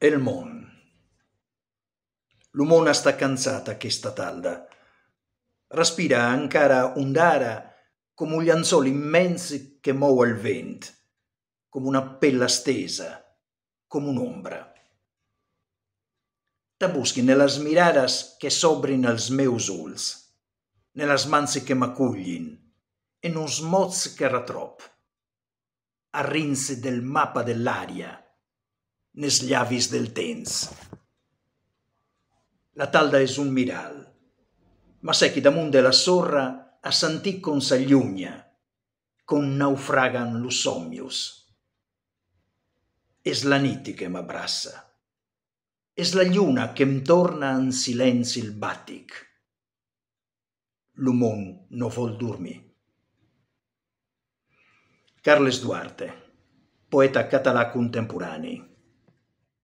El Mon. L'umona sta cansata che sta talda. Raspira ancara undara come un anzoli immensi che mova il vento, come una pella stesa, come un'ombra. Tabuschi nelle smiradas che sobrin al smeusuls, nelle smanze che macuglin, e non che smozzicara troppo. Arrinse del mappa dell'aria, nes llavis del temps. La talda es un miral, ma secchi da munde la sorra a santì con sagliugna, con naufragan lusommius. Es la nitiche ma brassa, es la gliuna che mtorna an silenzi batic. L'umon no vol dormir. Carles Duarte, poeta català contemporanei.